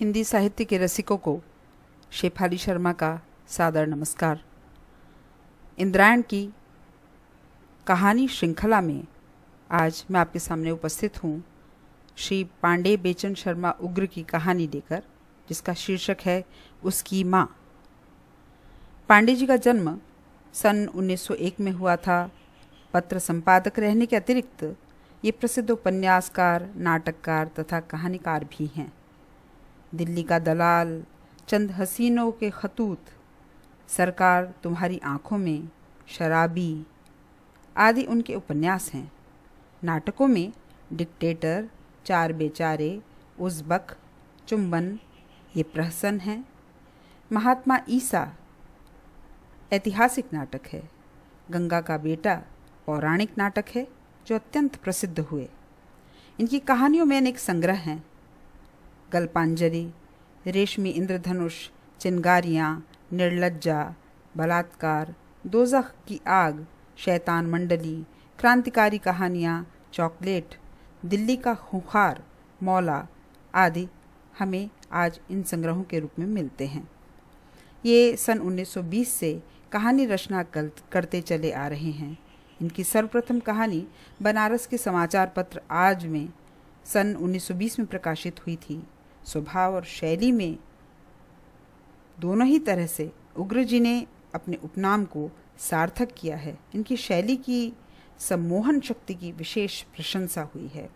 हिंदी साहित्य के रसिकों को शेफाली शर्मा का सादर नमस्कार इंद्रायण की कहानी श्रृंखला में आज मैं आपके सामने उपस्थित हूँ श्री पांडे बेचन शर्मा उग्र की कहानी लेकर जिसका शीर्षक है उसकी माँ पांडे जी का जन्म सन 1901 में हुआ था पत्र संपादक रहने के अतिरिक्त ये प्रसिद्ध उपन्यासकार नाटककार तथा कहानीकार भी हैं दिल्ली का दलाल चंद हसीनों के खतूत सरकार तुम्हारी आंखों में शराबी आदि उनके उपन्यास हैं नाटकों में डिक्टेटर चार बेचारे उज़्बक चुंबन ये प्रहसन हैं महात्मा ईसा ऐतिहासिक नाटक है गंगा का बेटा पौराणिक नाटक है जो अत्यंत प्रसिद्ध हुए इनकी कहानियों में अनेक संग्रह हैं गल्पांजलि रेशमी इंद्रधनुष चिनगारियाँ निर्लज्जा बलात्कार दोजख की आग शैतान मंडली क्रांतिकारी कहानियाँ चॉकलेट दिल्ली का खुखार मौला आदि हमें आज इन संग्रहों के रूप में मिलते हैं ये सन 1920 से कहानी रचना करते चले आ रहे हैं इनकी सर्वप्रथम कहानी बनारस के समाचार पत्र आज में सन 1920 में प्रकाशित हुई थी स्वभाव और शैली में दोनों ही तरह से उग्र जी ने अपने उपनाम को सार्थक किया है इनकी शैली की सम्मोहन शक्ति की विशेष प्रशंसा हुई है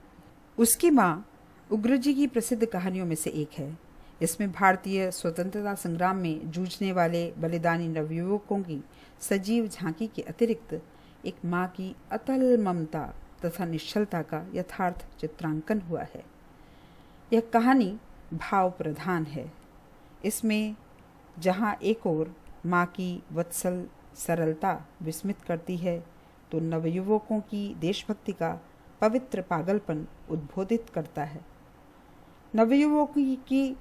उसकी माँ उग्र जी की प्रसिद्ध कहानियों में से एक है इसमें भारतीय स्वतंत्रता संग्राम में जूझने वाले बलिदानी नवयुवकों की सजीव झांकी के अतिरिक्त एक माँ की अतल ममता तथा निश्चलता का यथार्थ चित्रांकन हुआ है यह कहानी भाव प्रधान है इसमें जहाँ एक ओर माँ की वत्सल सरलता विस्मित करती है तो नवयुवकों की देशभक्ति का पवित्र पागलपन उद्बोधित करता है नवयुवकों की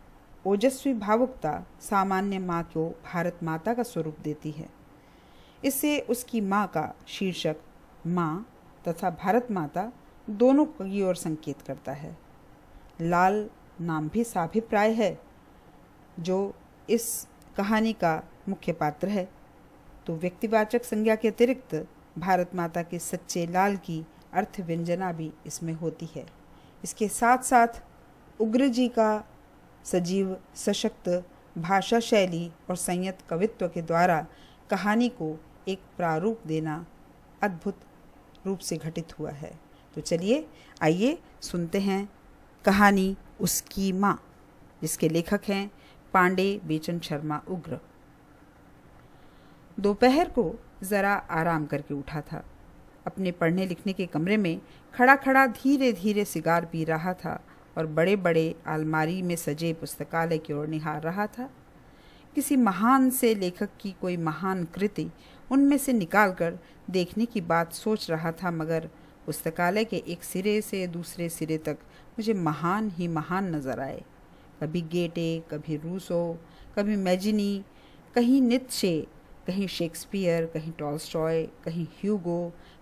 ओजस्वी भावुकता सामान्य माँ को भारत माता का स्वरूप देती है इससे उसकी माँ का शीर्षक माँ तथा भारत माता दोनों की ओर संकेत करता है लाल नाम भी साभिप्राय है जो इस कहानी का मुख्य पात्र है तो व्यक्तिवाचक संज्ञा के अतिरिक्त भारत माता के सच्चे लाल की अर्थ व्यंजना भी इसमें होती है इसके साथ साथ उग्र जी का सजीव सशक्त भाषा शैली और संयत कवित्व के द्वारा कहानी को एक प्रारूप देना अद्भुत रूप से घटित हुआ है तो चलिए आइए सुनते हैं कहानी उसकी माँ जिसके लेखक हैं पांडे बेचन शर्मा उग्र दोपहर को ज़रा आराम करके उठा था अपने पढ़ने लिखने के कमरे में खड़ा खड़ा धीरे धीरे सिगार पी रहा था और बड़े बड़े आलमारी में सजे पुस्तकालय की ओर निहार रहा था किसी महान से लेखक की कोई महान कृति उनमें से निकालकर देखने की बात सोच रहा था मगर पुस्तकालय के एक सिरे से दूसरे सिरे तक मुझे महान ही महान नज़र आए कभी गेटे कभी रूसो कभी मैजिनी कहीं नित्शे कहीं शेक्सपियर कहीं टॉल्स्टॉय कहीं ह्यूगो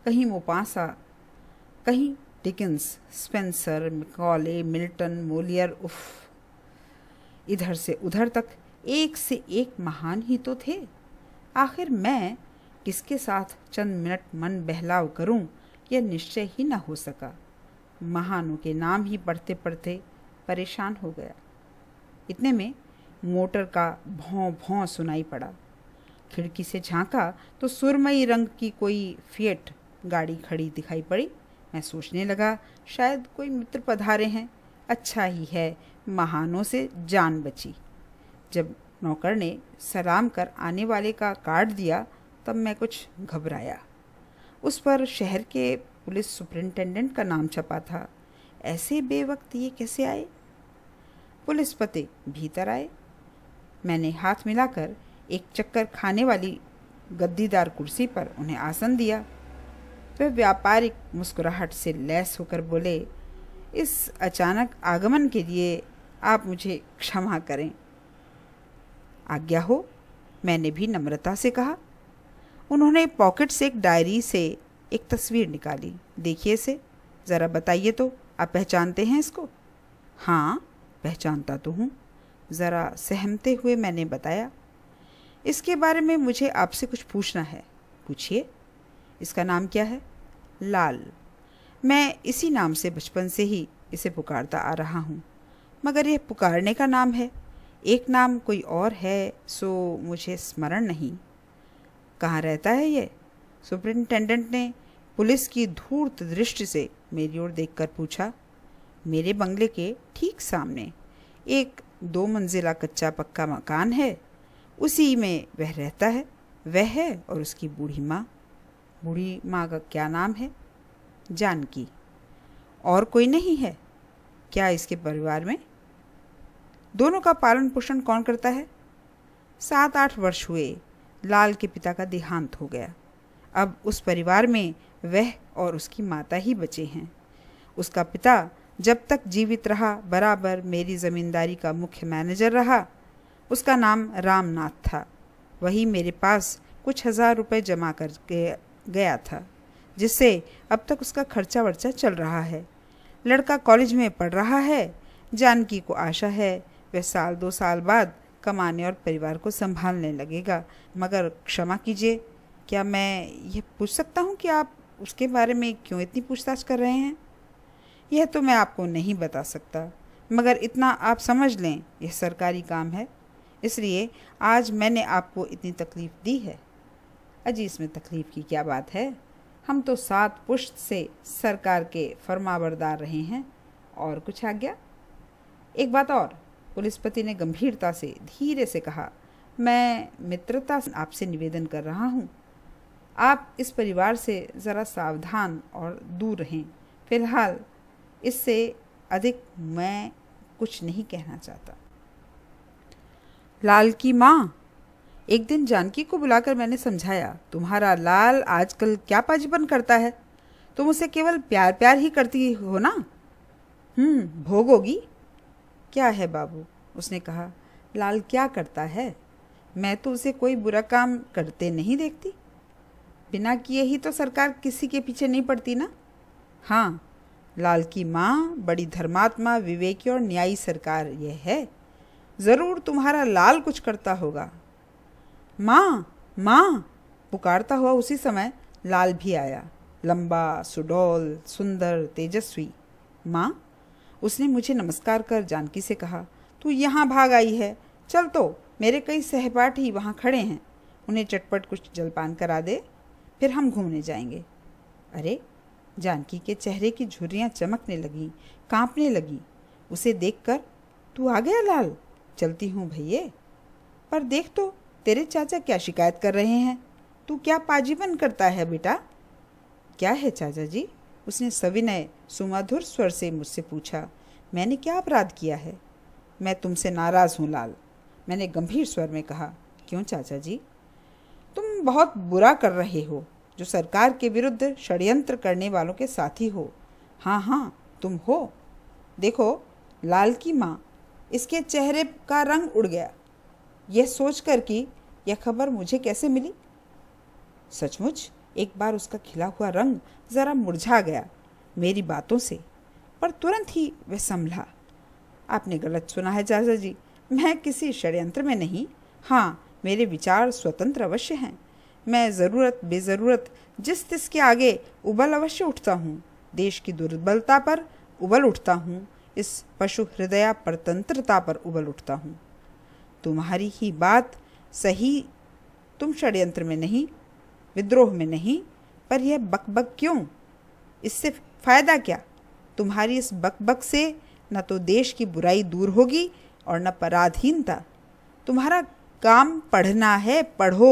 कहीं मोपासा कहीं Dickens Spencer Macaulay Milton Moliere उफ इधर से उधर तक एक से एक महान ही तो थे आखिर मैं किसके साथ चंद मिनट मन बहलाव करूं यह निश्चय ही न हो सका महानु के नाम ही पढ़ते पढ़ते परेशान हो गया इतने में मोटर का भौं भौं सुनाई पड़ा खिड़की से झांका तो सुरमई रंग की कोई फेट गाड़ी खड़ी दिखाई पड़ी मैं सोचने लगा शायद कोई मित्र पधारे हैं अच्छा ही है महानों से जान बची जब नौकर ने सलाम कर आने वाले का कार्ड दिया तब मैं कुछ घबराया उस पर शहर के पुलिस सुपरिंटेंडेंट का नाम छपा था ऐसे बेवक्त ये कैसे आए पुलिस पते भीतर आए मैंने हाथ मिलाकर एक चक्कर खाने वाली गद्दीदार कुर्सी पर उन्हें आसन दिया वे व्यापारिक मुस्कुराहट से लैस होकर बोले इस अचानक आगमन के लिए आप मुझे क्षमा करें आज्ञा हो मैंने भी नम्रता से कहा उन्होंने पॉकेट से एक डायरी से एक तस्वीर निकाली देखिए इसे ज़रा बताइए तो आप पहचानते हैं इसको हाँ पहचानता तो हूँ ज़रा सहमते हुए मैंने बताया इसके बारे में मुझे आपसे कुछ पूछना है पूछिए इसका नाम क्या है लाल मैं इसी नाम से बचपन से ही इसे पुकारता आ रहा हूँ मगर यह पुकारने का नाम है एक नाम कोई और है सो मुझे स्मरण नहीं कहाँ रहता है ये सुपरिंटेंडेंट ने पुलिस की धूर्त दृष्टि से मेरी ओर देखकर पूछा मेरे बंगले के ठीक सामने एक दो मंजिला कच्चा पक्का मकान है उसी में वह रहता है वह है और उसकी बूढ़ी माँ बूढ़ी माँ का क्या नाम है जानकी और कोई नहीं है क्या इसके परिवार में दोनों का पालन पोषण कौन करता है सात आठ वर्ष हुए लाल के पिता का देहांत हो गया अब उस परिवार में वह और उसकी माता ही बचे हैं उसका पिता जब तक जीवित रहा बराबर मेरी ज़मींदारी का मुख्य मैनेजर रहा उसका नाम रामनाथ था वही मेरे पास कुछ हज़ार रुपए जमा कर गया था जिससे अब तक उसका खर्चा वर्चा चल रहा है लड़का कॉलेज में पढ़ रहा है जानकी को आशा है वह साल दो साल बाद कमाने और परिवार को संभालने लगेगा मगर क्षमा कीजिए क्या मैं ये पूछ सकता हूँ कि आप उसके बारे में क्यों इतनी पूछताछ कर रहे हैं यह तो मैं आपको नहीं बता सकता मगर इतना आप समझ लें यह सरकारी काम है इसलिए आज मैंने आपको इतनी तकलीफ़ दी है अजी इसमें तकलीफ़ की क्या बात है हम तो सात पुष्ट से सरकार के फरमाबरदार रहे हैं और कुछ आ गया एक बात और पुलिसपति ने गंभीरता से धीरे से कहा मैं मित्रता आपसे निवेदन कर रहा हूँ आप इस परिवार से ज़रा सावधान और दूर रहें फिलहाल इससे अधिक मैं कुछ नहीं कहना चाहता लाल की माँ एक दिन जानकी को बुलाकर मैंने समझाया तुम्हारा लाल आजकल क्या पाजीपन करता है तुम उसे केवल प्यार प्यार ही करती हो ना हम्म भोगोगी क्या है बाबू उसने कहा लाल क्या करता है मैं तो उसे कोई बुरा काम करते नहीं देखती बिना किए ही तो सरकार किसी के पीछे नहीं पड़ती ना हाँ लाल की माँ बड़ी धर्मात्मा विवेकी और न्यायी सरकार यह है ज़रूर तुम्हारा लाल कुछ करता होगा माँ माँ पुकारता हुआ उसी समय लाल भी आया लंबा सुडौल सुंदर तेजस्वी माँ उसने मुझे नमस्कार कर जानकी से कहा तू यहाँ भाग आई है चल तो मेरे कई सहपाठी वहाँ खड़े हैं उन्हें चटपट कुछ जलपान करा दे फिर हम घूमने जाएंगे अरे जानकी के चेहरे की झुर्रियाँ चमकने लगीं कांपने लगीं उसे देखकर तू आ गया लाल चलती हूँ भैये पर देख तो तेरे चाचा क्या शिकायत कर रहे हैं तू क्या पाजीवन करता है बेटा क्या है चाचा जी उसने सविनय सुमधुर स्वर से मुझसे पूछा मैंने क्या अपराध किया है मैं तुमसे नाराज़ हूँ लाल मैंने गंभीर स्वर में कहा क्यों चाचा जी बहुत बुरा कर रहे हो जो सरकार के विरुद्ध षड्यंत्र करने वालों के साथी हो हाँ हाँ तुम हो देखो लाल की माँ इसके चेहरे का रंग उड़ गया यह सोचकर कि यह खबर मुझे कैसे मिली सचमुच एक बार उसका खिला हुआ रंग जरा मुरझा गया मेरी बातों से पर तुरंत ही वह संभला आपने गलत सुना है जाजा जी मैं किसी षड्यंत्र में नहीं हाँ मेरे विचार स्वतंत्र अवश्य हैं मैं ज़रूरत बेज़रूरत जिस तिस के आगे उबल अवश्य उठता हूँ देश की दुर्बलता पर उबल उठता हूँ इस पशु हृदया परतंत्रता पर उबल उठता हूँ तुम्हारी ही बात सही तुम षड्यंत्र में नहीं विद्रोह में नहीं पर यह बकबक क्यों इससे फ़ायदा क्या तुम्हारी इस बकबक से न तो देश की बुराई दूर होगी और न पराधीनता तुम्हारा काम पढ़ना है पढ़ो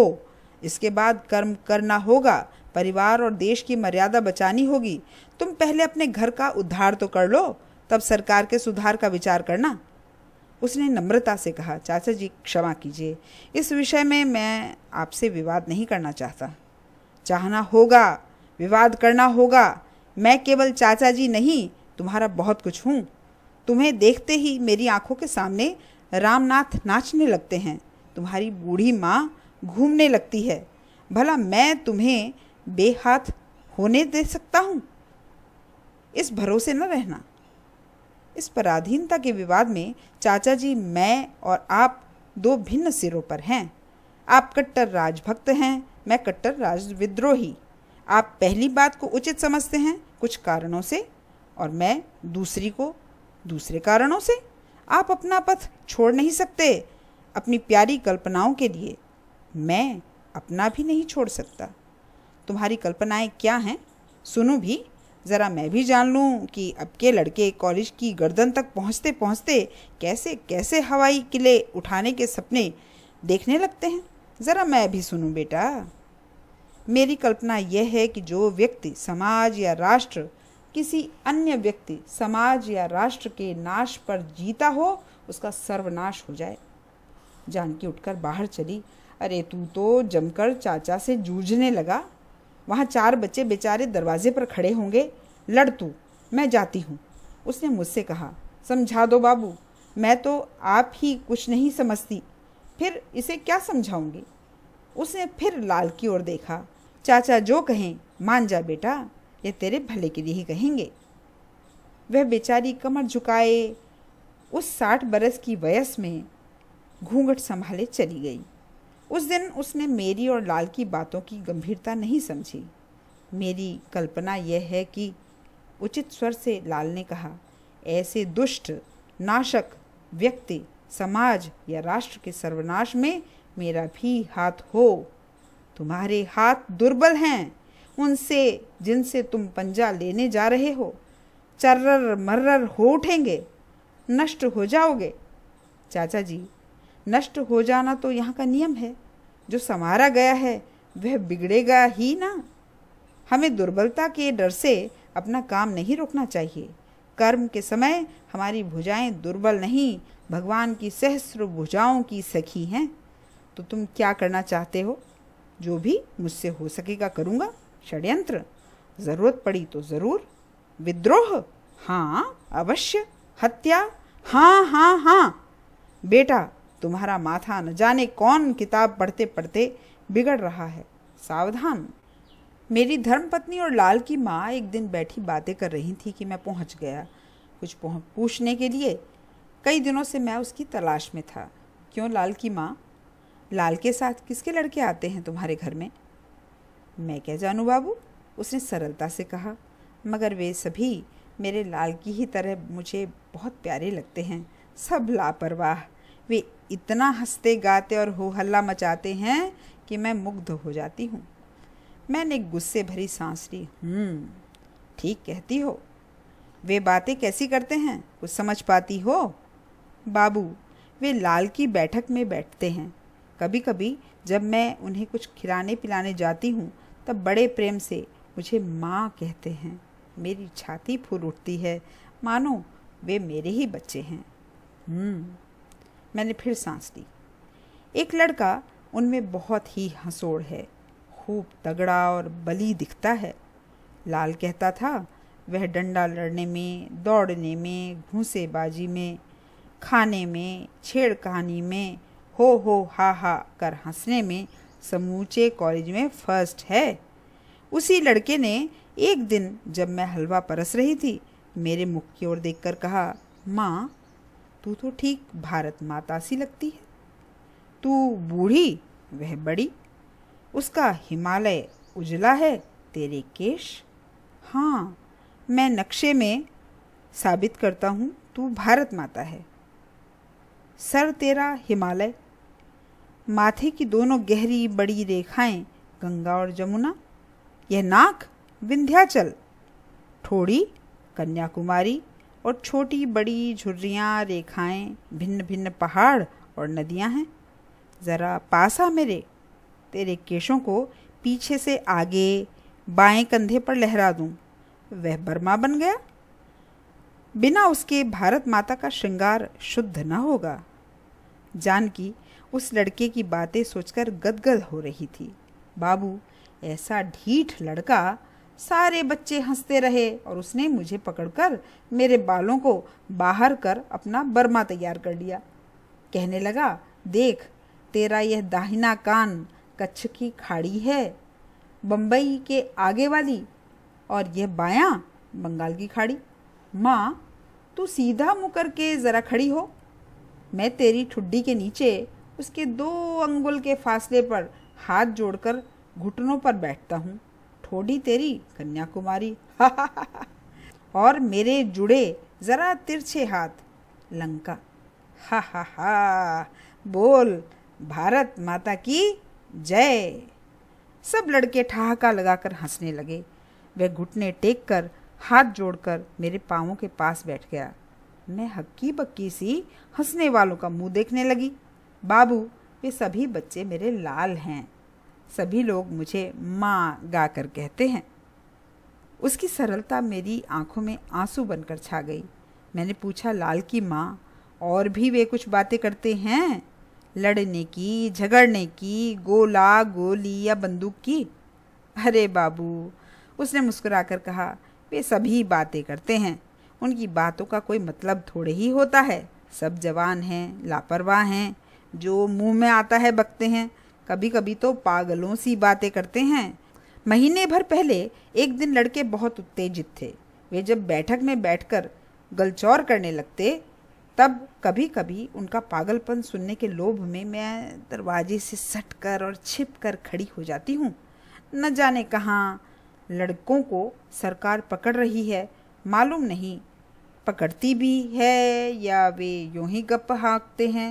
इसके बाद कर्म करना होगा परिवार और देश की मर्यादा बचानी होगी तुम पहले अपने घर का उद्धार तो कर लो तब सरकार के सुधार का विचार करना उसने नम्रता से कहा चाचा जी क्षमा कीजिए इस विषय में मैं आपसे विवाद नहीं करना चाहता चाहना होगा विवाद करना होगा मैं केवल चाचा जी नहीं तुम्हारा बहुत कुछ हूँ तुम्हें देखते ही मेरी आंखों के सामने रामनाथ नाचने लगते हैं तुम्हारी बूढ़ी माँ घूमने लगती है भला मैं तुम्हें बेहाथ होने दे सकता हूँ इस भरोसे न रहना इस पराधीनता के विवाद में चाचा जी मैं और आप दो भिन्न सिरों पर हैं आप कट्टर राजभक्त हैं मैं कट्टर राज विद्रोही आप पहली बात को उचित समझते हैं कुछ कारणों से और मैं दूसरी को दूसरे कारणों से आप अपना पथ छोड़ नहीं सकते अपनी प्यारी कल्पनाओं के लिए मैं अपना भी नहीं छोड़ सकता तुम्हारी कल्पनाएं क्या हैं सुनो भी ज़रा मैं भी जान लूँ कि अब के लड़के कॉलेज की गर्दन तक पहुँचते पहुँचते कैसे कैसे हवाई किले उठाने के सपने देखने लगते हैं ज़रा मैं भी सुनूँ बेटा मेरी कल्पना यह है कि जो व्यक्ति समाज या राष्ट्र किसी अन्य व्यक्ति समाज या राष्ट्र के नाश पर जीता हो उसका सर्वनाश हो जाए जानकी उठकर बाहर चली अरे तू तो जमकर चाचा से जूझने लगा वहाँ चार बच्चे बेचारे दरवाजे पर खड़े होंगे लड़ तू मैं जाती हूँ उसने मुझसे कहा समझा दो बाबू मैं तो आप ही कुछ नहीं समझती फिर इसे क्या समझाऊंगी उसने फिर लाल की ओर देखा चाचा जो कहें मान जा बेटा ये तेरे भले के लिए ही कहेंगे वह बेचारी कमर झुकाए उस साठ बरस की वयस में घूंघट संभाले चली गई उस दिन उसने मेरी और लाल की बातों की गंभीरता नहीं समझी मेरी कल्पना यह है कि उचित स्वर से लाल ने कहा ऐसे दुष्ट नाशक व्यक्ति समाज या राष्ट्र के सर्वनाश में मेरा भी हाथ हो तुम्हारे हाथ दुर्बल हैं उनसे जिनसे तुम पंजा लेने जा रहे हो चर्र मर्र हो उठेंगे नष्ट हो जाओगे चाचा जी नष्ट हो जाना तो यहाँ का नियम है जो समारा गया है वह बिगड़ेगा ही ना हमें दुर्बलता के डर से अपना काम नहीं रोकना चाहिए कर्म के समय हमारी भुजाएं दुर्बल नहीं भगवान की सहस्र भुजाओं की सखी हैं तो तुम क्या करना चाहते हो जो भी मुझसे हो सकेगा करूँगा षड्यंत्र ज़रूरत पड़ी तो ज़रूर विद्रोह हाँ अवश्य हत्या हाँ हाँ हाँ बेटा तुम्हारा माथा न जाने कौन किताब पढ़ते पढ़ते बिगड़ रहा है सावधान मेरी धर्मपत्नी और लाल की माँ एक दिन बैठी बातें कर रही थी कि मैं पहुँच गया कुछ पूछने के लिए कई दिनों से मैं उसकी तलाश में था क्यों लाल की माँ लाल के साथ किसके लड़के आते हैं तुम्हारे घर में मैं क्या जानूँ बाबू उसने सरलता से कहा मगर वे सभी मेरे लाल की ही तरह मुझे बहुत प्यारे लगते हैं सब लापरवाह वे इतना हंसते गाते और हो हल्ला मचाते हैं कि मैं मुग्ध हो जाती हूँ मैंने गुस्से भरी सांस ली हम्म, ठीक कहती हो वे बातें कैसी करते हैं कुछ समझ पाती हो बाबू वे लाल की बैठक में बैठते हैं कभी कभी जब मैं उन्हें कुछ खिलाने पिलाने जाती हूँ तब बड़े प्रेम से मुझे माँ कहते हैं मेरी छाती फूल उठती है मानो वे मेरे ही बच्चे हैं हम्म, मैंने फिर सांस ली एक लड़का उनमें बहुत ही हंसोड़ है खूब तगड़ा और बली दिखता है लाल कहता था वह डंडा लड़ने में दौड़ने में घूसेबाजी में खाने में छेड़ कहानी में हो हो हा हा कर हंसने में समूचे कॉलेज में फर्स्ट है उसी लड़के ने एक दिन जब मैं हलवा परस रही थी मेरे मुख की ओर देखकर कहा माँ तू तो ठीक भारत माता सी लगती है तू बूढ़ी वह बड़ी उसका हिमालय उजला है तेरे केश हाँ मैं नक्शे में साबित करता हूँ तू भारत माता है सर तेरा हिमालय माथे की दोनों गहरी बड़ी रेखाएं गंगा और जमुना यह नाक विंध्याचल ठोड़ी कन्याकुमारी और छोटी बड़ी झुर्रियाँ रेखाएं भिन्न भिन्न पहाड़ और नदियाँ हैं ज़रा पासा मेरे तेरे केशों को पीछे से आगे बाएं कंधे पर लहरा दूं वह बर्मा बन गया बिना उसके भारत माता का श्रृंगार शुद्ध न होगा जानकी उस लड़के की बातें सोचकर गदगद हो रही थी बाबू ऐसा ढीठ लड़का सारे बच्चे हंसते रहे और उसने मुझे पकड़कर मेरे बालों को बाहर कर अपना बर्मा तैयार कर लिया कहने लगा देख तेरा यह दाहिना कान कच्छ की खाड़ी है बम्बई के आगे वाली और यह बायां बंगाल की खाड़ी माँ तू सीधा मुँह करके ज़रा खड़ी हो मैं तेरी ठुड्डी के नीचे उसके दो अंगुल के फासले पर हाथ जोड़कर घुटनों पर बैठता हूँ ठोडी तेरी कन्याकुमारी और मेरे जुड़े ज़रा तिरछे हाथ लंका हा हा हा बोल भारत माता की जय सब लड़के ठहाका लगाकर हंसने लगे वह घुटने टेक कर हाथ जोड़कर मेरे पाँवों के पास बैठ गया मैं हक्की बक्की सी हंसने वालों का मुंह देखने लगी बाबू ये सभी बच्चे मेरे लाल हैं सभी लोग मुझे माँ गा कर कहते हैं उसकी सरलता मेरी आंखों में आंसू बनकर छा गई मैंने पूछा लाल की माँ और भी वे कुछ बातें करते हैं लड़ने की झगड़ने की गोला गोली या बंदूक की अरे बाबू उसने मुस्कुराकर कहा वे सभी बातें करते हैं उनकी बातों का कोई मतलब थोड़े ही होता है सब जवान हैं लापरवाह हैं जो मुंह में आता है बकते हैं कभी कभी तो पागलों सी बातें करते हैं महीने भर पहले एक दिन लड़के बहुत उत्तेजित थे वे जब बैठक में बैठकर गलचौर करने लगते तब कभी कभी उनका पागलपन सुनने के लोभ में मैं दरवाजे से सट कर और छिप कर खड़ी हो जाती हूँ न जाने कहाँ लड़कों को सरकार पकड़ रही है मालूम नहीं पकड़ती भी है या वे यूं ही गप हाँकते हैं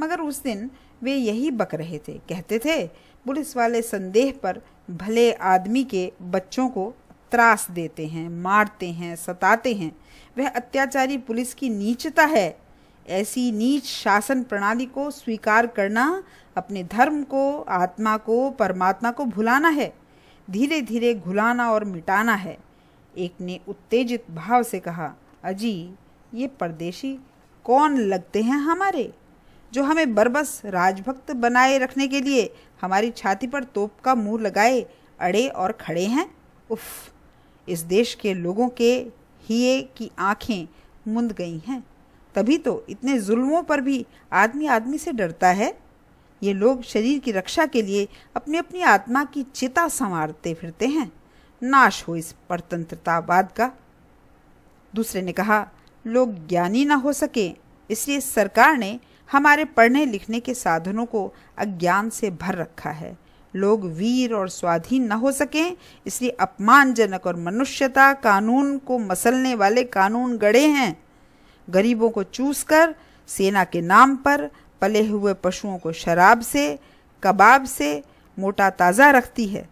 मगर उस दिन वे यही बक रहे थे कहते थे पुलिस वाले संदेह पर भले आदमी के बच्चों को त्रास देते हैं मारते हैं सताते हैं वह अत्याचारी पुलिस की नीचता है ऐसी नीच शासन प्रणाली को स्वीकार करना अपने धर्म को आत्मा को परमात्मा को भुलाना है धीरे धीरे घुलाना और मिटाना है एक ने उत्तेजित भाव से कहा अजी ये परदेशी कौन लगते हैं हमारे जो हमें बरबस राजभक्त बनाए रखने के लिए हमारी छाती पर तोप का मुंह लगाए अड़े और खड़े हैं उफ इस देश के लोगों के हिये की आंखें मुंद गई हैं तभी तो इतने जुल्मों पर भी आदमी आदमी से डरता है ये लोग शरीर की रक्षा के लिए अपनी अपनी आत्मा की चिता संवारते फिरते हैं नाश हो इस परतंत्रतावाद का दूसरे ने कहा लोग ज्ञानी ना हो सके इसलिए सरकार ने हमारे पढ़ने लिखने के साधनों को अज्ञान से भर रखा है लोग वीर और स्वाधीन न हो सकें इसलिए अपमानजनक और मनुष्यता कानून को मसलने वाले कानून गड़े हैं गरीबों को चूस कर सेना के नाम पर पले हुए पशुओं को शराब से कबाब से मोटा ताज़ा रखती है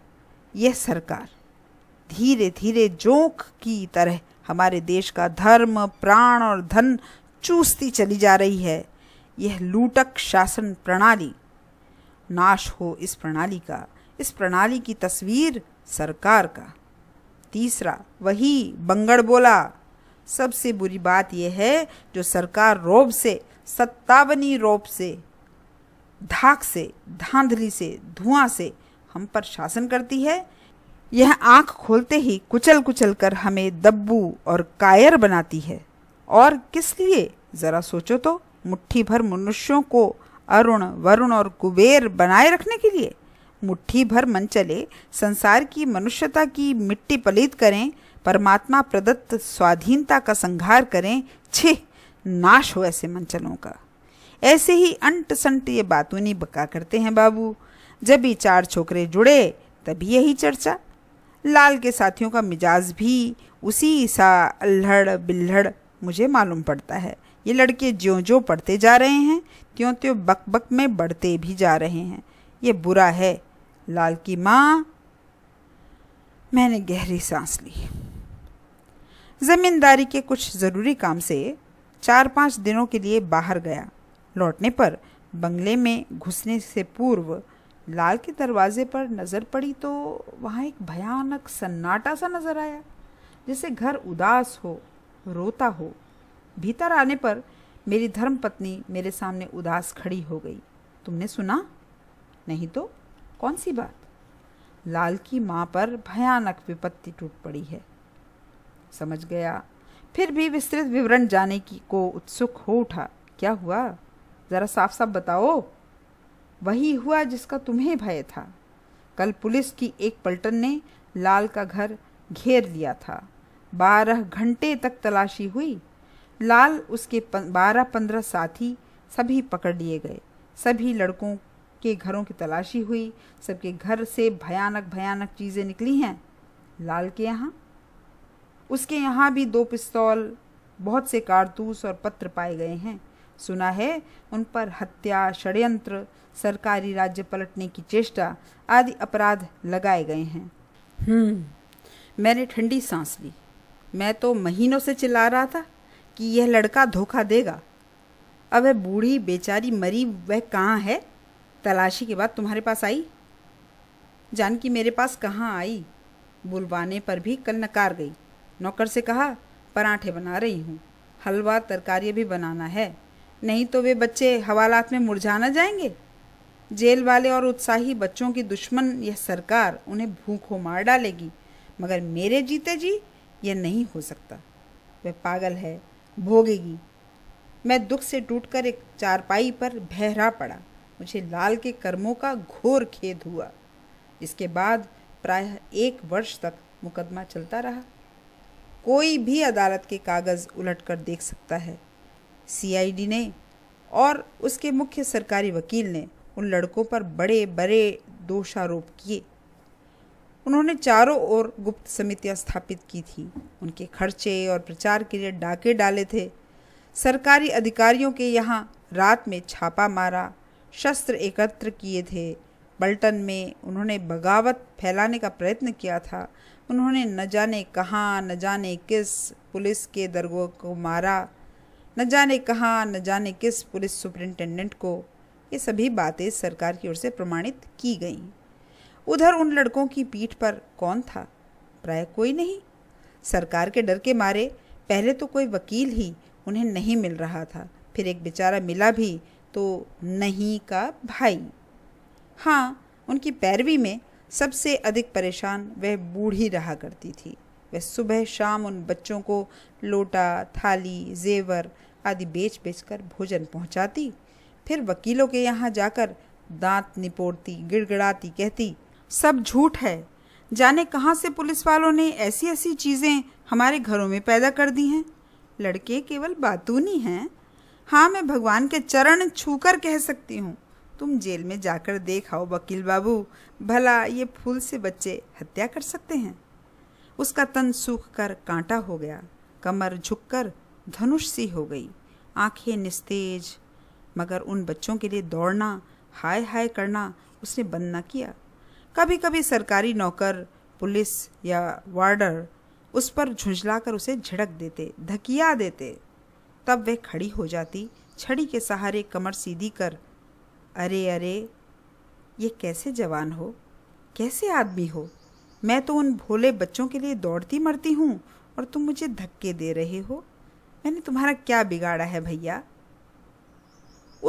यह सरकार धीरे धीरे जोंक की तरह हमारे देश का धर्म प्राण और धन चूसती चली जा रही है यह लूटक शासन प्रणाली नाश हो इस प्रणाली का इस प्रणाली की तस्वीर सरकार का तीसरा वही बंगड़ बोला सबसे बुरी बात यह है जो सरकार रोब से सत्तावनी रोब से धाक से धांधली से धुआं से हम पर शासन करती है यह आंख खोलते ही कुचल कुचल कर हमें दब्बू और कायर बनाती है और किस लिए ज़रा सोचो तो मुट्ठी भर मनुष्यों को अरुण वरुण और कुबेर बनाए रखने के लिए मुट्ठी भर मन चले संसार की मनुष्यता की मिट्टी पलित करें परमात्मा प्रदत्त स्वाधीनता का संहार करें छे नाश हो ऐसे मंचलों का ऐसे ही अंट संट ये बातों नहीं बका करते हैं बाबू जब ये चार छोकरे जुड़े तभी यही चर्चा लाल के साथियों का मिजाज भी उसी सा अल्हड़ बिल्हड़ मुझे मालूम पड़ता है ये लड़के ज्यो ज्यो पढ़ते जा रहे हैं त्यों त्यों बक बक में बढ़ते भी जा रहे हैं ये बुरा है लाल की माँ मैंने गहरी सांस ली ज़मींदारी के कुछ ज़रूरी काम से चार पाँच दिनों के लिए बाहर गया लौटने पर बंगले में घुसने से पूर्व लाल के दरवाजे पर नज़र पड़ी तो वहाँ एक भयानक सन्नाटा सा नज़र आया जैसे घर उदास हो रोता हो भीतर आने पर मेरी धर्मपत्नी मेरे सामने उदास खड़ी हो गई तुमने सुना नहीं तो कौन सी बात लाल की माँ पर भयानक विपत्ति टूट पड़ी है समझ गया फिर भी विस्तृत विवरण जाने की को उत्सुक हो उठा क्या हुआ ज़रा साफ साफ बताओ वही हुआ जिसका तुम्हें भय था कल पुलिस की एक पलटन ने लाल का घर घेर लिया था बारह घंटे तक तलाशी हुई लाल उसके बारह पंद्रह साथी सभी पकड़ लिए गए सभी लड़कों के घरों की तलाशी हुई सबके घर से भयानक भयानक चीज़ें निकली हैं लाल के यहाँ उसके यहाँ भी दो पिस्तौल बहुत से कारतूस और पत्र पाए गए हैं सुना है उन पर हत्या षड्यंत्र सरकारी राज्य पलटने की चेष्टा आदि अपराध लगाए गए हैं हम्म, मैंने ठंडी सांस ली मैं तो महीनों से चिल्ला रहा था कि यह लड़का धोखा देगा अब वह बूढ़ी बेचारी मरी वह कहाँ है तलाशी के बाद तुम्हारे पास आई जानकी मेरे पास कहाँ आई बुलवाने पर भी कल नकार गई नौकर से कहा पराठे बना रही हूँ हलवा तरकारी भी बनाना है नहीं तो वे बच्चे हवालात में मुरझा ना जाएंगे जेल वाले और उत्साही बच्चों की दुश्मन यह सरकार उन्हें भूखों मार डालेगी मगर मेरे जीते जी यह नहीं हो सकता वह पागल है भोगेगी मैं दुख से टूटकर एक चारपाई पर बहरा पड़ा मुझे लाल के कर्मों का घोर खेद हुआ इसके बाद प्राय एक वर्ष तक मुकदमा चलता रहा कोई भी अदालत के कागज़ उलट कर देख सकता है सीआईडी ने और उसके मुख्य सरकारी वकील ने उन लड़कों पर बड़े बड़े दोषारोप किए उन्होंने चारों ओर गुप्त समितियां स्थापित की थी उनके खर्चे और प्रचार के लिए डाके डाले थे सरकारी अधिकारियों के यहाँ रात में छापा मारा शस्त्र एकत्र किए थे बल्टन में उन्होंने बगावत फैलाने का प्रयत्न किया था उन्होंने न जाने कहाँ न जाने किस पुलिस के दरगोह को मारा न जाने कहाँ न जाने किस पुलिस सुपरिंटेंडेंट को ये सभी बातें सरकार की ओर से प्रमाणित की गईं उधर उन लड़कों की पीठ पर कौन था प्राय कोई नहीं सरकार के डर के मारे पहले तो कोई वकील ही उन्हें नहीं मिल रहा था फिर एक बेचारा मिला भी तो नहीं का भाई हाँ उनकी पैरवी में सबसे अधिक परेशान वह बूढ़ी रहा करती थी वह सुबह शाम उन बच्चों को लोटा थाली जेवर आदि बेच बेच कर भोजन पहुँचाती फिर वकीलों के यहाँ जाकर दांत निपोड़ती गिड़गड़ाती कहती सब झूठ है जाने कहाँ से पुलिस वालों ने ऐसी ऐसी चीज़ें हमारे घरों में पैदा कर दी हैं लड़के केवल बातूनी हैं हाँ मैं भगवान के चरण छूकर कह सकती हूँ तुम जेल में जाकर देख आओ वकील बाबू भला ये फूल से बच्चे हत्या कर सकते हैं उसका तन सूख कर कांटा हो गया कमर झुककर धनुष सी हो गई आंखें निस्तेज मगर उन बच्चों के लिए दौड़ना हाय हाय करना उसने बंद ना किया कभी कभी सरकारी नौकर पुलिस या वार्डर उस पर झुंझलाकर उसे झिड़क देते धकिया देते तब वह खड़ी हो जाती छड़ी के सहारे कमर सीधी कर अरे अरे ये कैसे जवान हो कैसे आदमी हो मैं तो उन भोले बच्चों के लिए दौड़ती मरती हूँ और तुम मुझे धक्के दे रहे हो मैंने तुम्हारा क्या बिगाड़ा है भैया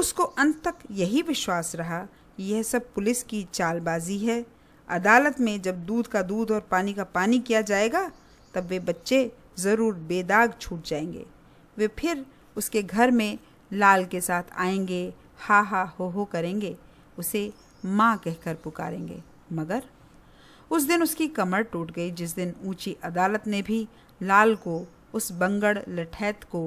उसको अंत तक यही विश्वास रहा यह सब पुलिस की चालबाजी है अदालत में जब दूध का दूध और पानी का पानी किया जाएगा तब वे बच्चे ज़रूर बेदाग छूट जाएंगे वे फिर उसके घर में लाल के साथ आएंगे हा हा हो हो करेंगे उसे माँ कहकर पुकारेंगे मगर उस दिन उसकी कमर टूट गई जिस दिन ऊंची अदालत ने भी लाल को उस बंगड़ लठैत को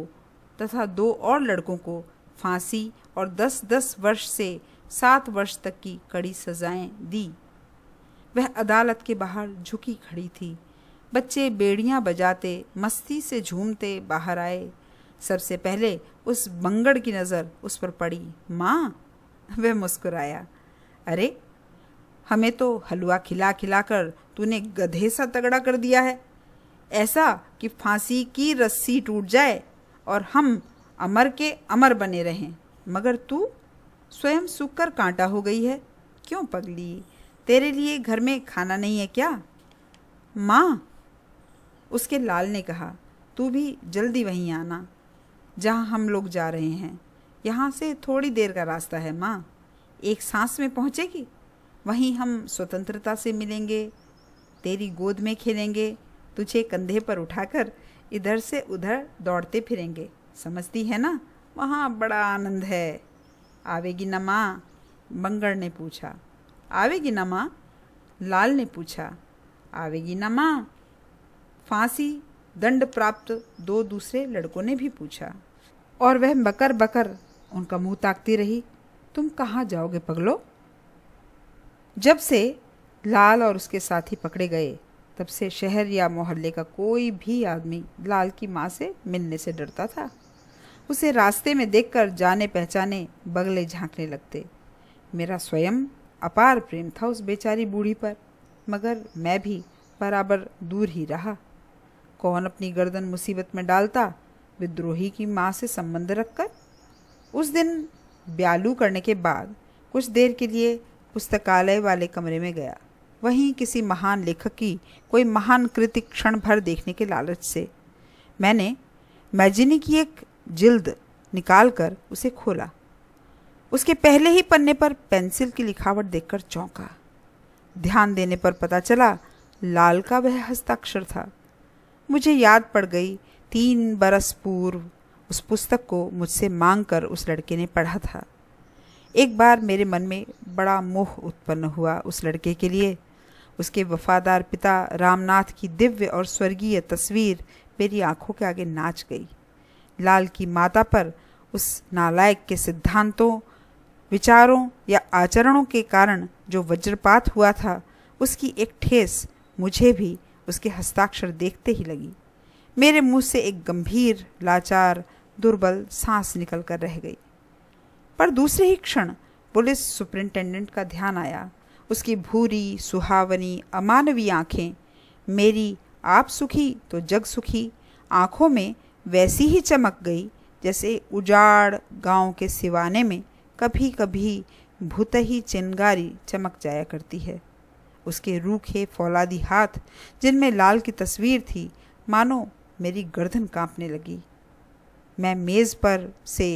तथा दो और लड़कों को फांसी और दस दस वर्ष से सात वर्ष तक की कड़ी सजाएं दी वह अदालत के बाहर झुकी खड़ी थी बच्चे बेड़ियां बजाते मस्ती से झूमते बाहर आए सबसे पहले उस बंगड़ की नज़र उस पर पड़ी माँ वह मुस्कुराया अरे हमें तो हलवा खिला खिला कर तूने गधे सा तगड़ा कर दिया है ऐसा कि फांसी की रस्सी टूट जाए और हम अमर के अमर बने रहें मगर तू स्वयं सूख कर कांटा हो गई है क्यों पगली तेरे लिए घर में खाना नहीं है क्या माँ उसके लाल ने कहा तू भी जल्दी वहीं आना जहाँ हम लोग जा रहे हैं यहाँ से थोड़ी देर का रास्ता है माँ एक सांस में पहुँचेगी वहीं हम स्वतंत्रता से मिलेंगे तेरी गोद में खेलेंगे तुझे कंधे पर उठाकर इधर से उधर दौड़ते फिरेंगे समझती है ना वहाँ बड़ा आनंद है आवेगी ना माँ बंगड़ ने पूछा आवेगी ना माँ लाल ने पूछा आवेगी ना माँ फांसी दंड प्राप्त दो दूसरे लड़कों ने भी पूछा और वह बकर बकर उनका मुंह ताकती रही तुम कहाँ जाओगे पगलो जब से लाल और उसके साथी पकड़े गए तब से शहर या मोहल्ले का कोई भी आदमी लाल की माँ से मिलने से डरता था उसे रास्ते में देखकर जाने पहचाने बगले झांकने लगते मेरा स्वयं अपार प्रेम था उस बेचारी बूढ़ी पर मगर मैं भी बराबर दूर ही रहा कौन अपनी गर्दन मुसीबत में डालता विद्रोही की माँ से संबंध रखकर उस दिन ब्यालू करने के बाद कुछ देर के लिए पुस्तकालय वाले कमरे में गया वहीं किसी महान लेखक की कोई महान कृति क्षण भर देखने के लालच से मैंने मैजिनी की एक जिल्द निकाल कर उसे खोला उसके पहले ही पन्ने पर पेंसिल की लिखावट देखकर चौंका ध्यान देने पर पता चला लाल का वह हस्ताक्षर था मुझे याद पड़ गई तीन बरस पूर्व उस पुस्तक को मुझसे मांग कर उस लड़के ने पढ़ा था एक बार मेरे मन में बड़ा मोह उत्पन्न हुआ उस लड़के के लिए उसके वफादार पिता रामनाथ की दिव्य और स्वर्गीय तस्वीर मेरी आंखों के आगे नाच गई लाल की माता पर उस नालायक के सिद्धांतों विचारों या आचरणों के कारण जो वज्रपात हुआ था उसकी एक ठेस मुझे भी उसके हस्ताक्षर देखते ही लगी मेरे मुंह से एक गंभीर लाचार दुर्बल सांस निकल कर रह गई पर दूसरे ही क्षण पुलिस सुपरिंटेंडेंट का ध्यान आया उसकी भूरी सुहावनी अमानवीय आँखें मेरी आप सुखी तो जग सुखी आँखों में वैसी ही चमक गई जैसे उजाड़ गांव के सिवाने में कभी कभी भूत ही चिंगारी चमक जाया करती है उसके रूखे फौलादी हाथ जिनमें लाल की तस्वीर थी मानो मेरी गर्दन कांपने लगी मैं मेज़ पर से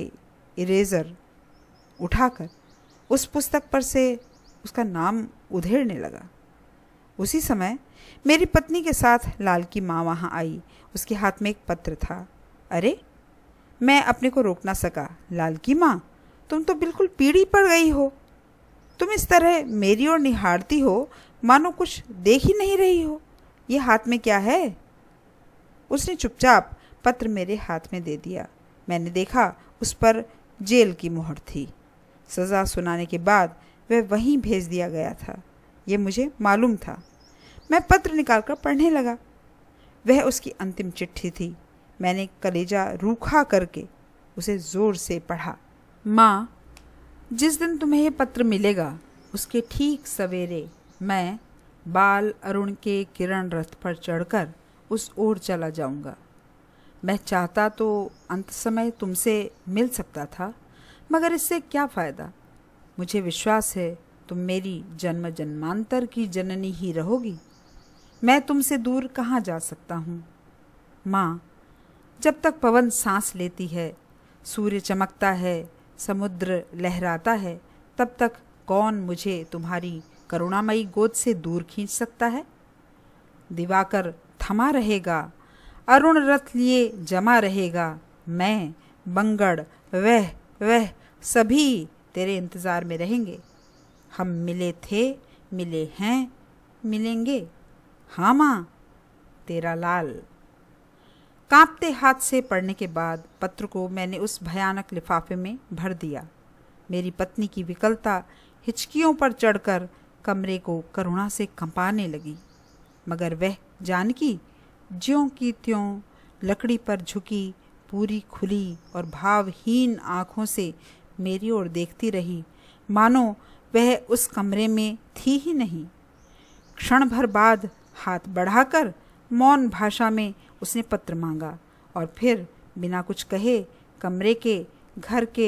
इरेज़र उठाकर उस पुस्तक पर से उसका नाम उधेड़ने लगा उसी समय मेरी पत्नी के साथ लाल की माँ वहाँ आई उसके हाथ में एक पत्र था अरे मैं अपने को रोक ना सका लाल की माँ तुम तो बिल्कुल पीढ़ी पड़ गई हो तुम इस तरह मेरी ओर निहारती हो मानो कुछ देख ही नहीं रही हो ये हाथ में क्या है उसने चुपचाप पत्र मेरे हाथ में दे दिया मैंने देखा उस पर जेल की मोहर थी सज़ा सुनाने के बाद वह वहीं भेज दिया गया था यह मुझे मालूम था मैं पत्र निकालकर पढ़ने लगा वह उसकी अंतिम चिट्ठी थी मैंने कलेजा रूखा करके उसे ज़ोर से पढ़ा माँ जिस दिन तुम्हें यह पत्र मिलेगा उसके ठीक सवेरे मैं बाल अरुण के किरण रथ पर चढ़कर उस ओर चला जाऊंगा मैं चाहता तो अंत समय तुमसे मिल सकता था मगर इससे क्या फ़ायदा मुझे विश्वास है तुम मेरी जन्म जन्मांतर की जननी ही रहोगी मैं तुमसे दूर कहाँ जा सकता हूँ माँ जब तक पवन सांस लेती है सूर्य चमकता है समुद्र लहराता है तब तक कौन मुझे तुम्हारी करुणामयी गोद से दूर खींच सकता है दिवाकर थमा रहेगा अरुण रथ लिए जमा रहेगा मैं बंगड़ वह वह सभी तेरे इंतज़ार में रहेंगे हम मिले थे मिले हैं मिलेंगे हाँ माँ तेरा लाल कांपते हाथ से पढ़ने के बाद पत्र को मैंने उस भयानक लिफाफे में भर दिया मेरी पत्नी की विकलता हिचकियों पर चढ़कर कमरे को करुणा से कंपाने लगी मगर वह जानकी ज्यों की त्यों लकड़ी पर झुकी पूरी खुली और भावहीन आँखों से मेरी ओर देखती रही मानो वह उस कमरे में थी ही नहीं क्षण भर बाद हाथ बढ़ाकर मौन भाषा में उसने पत्र मांगा और फिर बिना कुछ कहे कमरे के घर के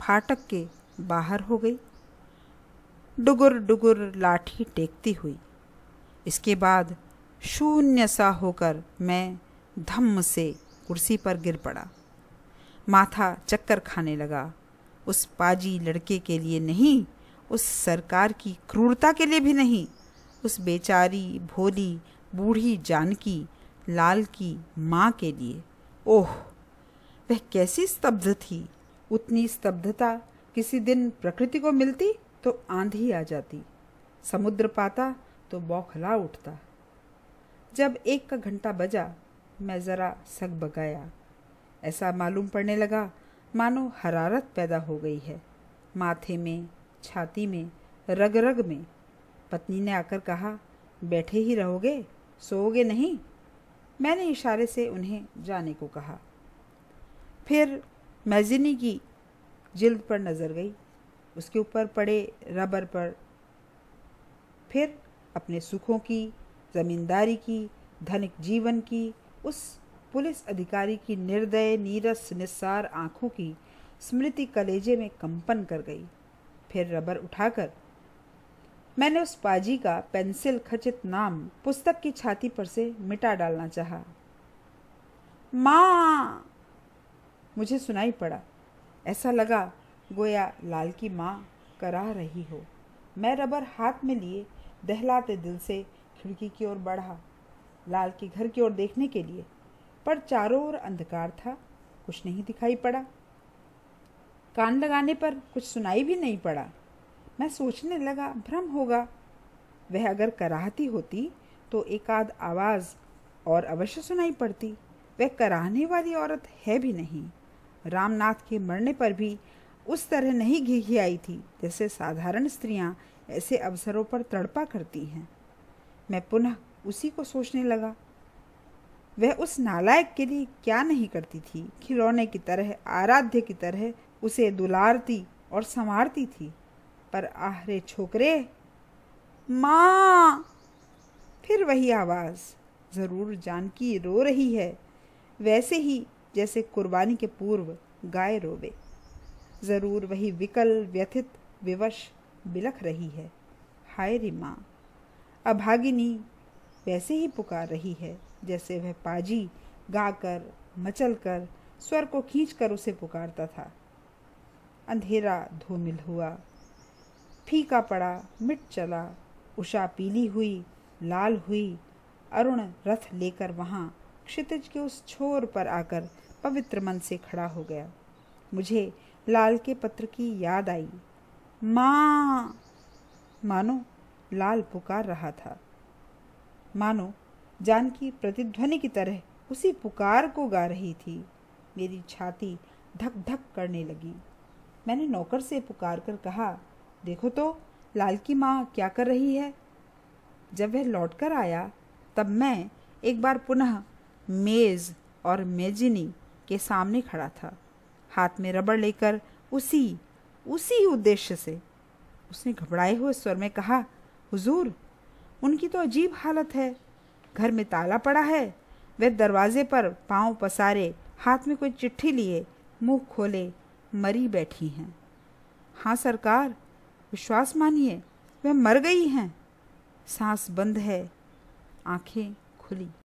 फाटक के बाहर हो गई डुगुर डुगुर लाठी टेकती हुई इसके बाद शून्य सा होकर मैं धम्म से कुर्सी पर गिर पड़ा माथा चक्कर खाने लगा उस पाजी लड़के के लिए नहीं उस सरकार की क्रूरता के लिए भी नहीं उस बेचारी भोली बूढ़ी जानकी लाल की माँ के लिए ओह वह कैसी स्तब्ध थी उतनी स्तब्धता किसी दिन प्रकृति को मिलती तो आंधी आ जाती समुद्र पाता तो बौखला उठता जब एक का घंटा बजा मैं ज़रा सग बगाया ऐसा मालूम पड़ने लगा मानो हरारत पैदा हो गई है माथे में छाती में रग रग में पत्नी ने आकर कहा बैठे ही रहोगे सोओगे नहीं मैंने इशारे से उन्हें जाने को कहा फिर मैजिनी की जिल्द पर नज़र गई उसके ऊपर पड़े रबर पर फिर अपने सुखों की ज़मींदारी की धनिक जीवन की उस पुलिस अधिकारी की निर्दय नीरस निस्सार आंखों की स्मृति कलेजे में कंपन कर गई फिर रबर उठाकर मैंने उस पाजी का पेंसिल खचित नाम पुस्तक की छाती पर से मिटा डालना चाहा। माँ मुझे सुनाई पड़ा ऐसा लगा गोया लाल की माँ करा रही हो मैं रबर हाथ में लिए दहलाते दिल से खिड़की की ओर बढ़ा लाल के घर की ओर देखने के लिए पर चारों ओर अंधकार था कुछ नहीं दिखाई पड़ा कान लगाने पर कुछ सुनाई भी नहीं पड़ा मैं सोचने लगा भ्रम होगा वह अगर कराहती होती तो एकाध आवाज़ और अवश्य सुनाई पड़ती वह कराहने वाली औरत है भी नहीं रामनाथ के मरने पर भी उस तरह नहीं घिघी आई थी जैसे साधारण स्त्रियां ऐसे अवसरों पर तड़पा करती हैं मैं पुनः उसी को सोचने लगा वह उस नालायक के लिए क्या नहीं करती थी खिलौने की तरह आराध्य की तरह उसे दुलारती और संवारती थी पर आहरे छोकरे माँ फिर वही आवाज़ ज़रूर जानकी रो रही है वैसे ही जैसे कुर्बानी के पूर्व गाय रोवे ज़रूर वही विकल व्यथित विवश बिलख रही है हाय रे माँ अभागिनी वैसे ही पुकार रही है जैसे वह पाजी गाकर मचल कर स्वर को खींचकर उसे पुकारता था अंधेरा धूमिल हुआ फीका पड़ा मिट चला उषा पीली हुई लाल हुई अरुण रथ लेकर वहाँ क्षितिज के उस छोर पर आकर पवित्र मन से खड़ा हो गया मुझे लाल के पत्र की याद आई माँ मानो लाल पुकार रहा था मानो जानकी प्रतिध्वनि की तरह उसी पुकार को गा रही थी मेरी छाती धक धक करने लगी मैंने नौकर से पुकार कर कहा देखो तो लाल की माँ क्या कर रही है जब वह लौट कर आया तब मैं एक बार पुनः मेज़ और मेजिनी के सामने खड़ा था हाथ में रबड़ लेकर उसी उसी उद्देश्य से उसने घबराए हुए स्वर में कहा हुजूर उनकी तो अजीब हालत है घर में ताला पड़ा है वह दरवाजे पर पांव पसारे हाथ में कोई चिट्ठी लिए मुंह खोले मरी बैठी हैं हाँ सरकार विश्वास मानिए वह मर गई हैं सांस बंद है आंखें खुली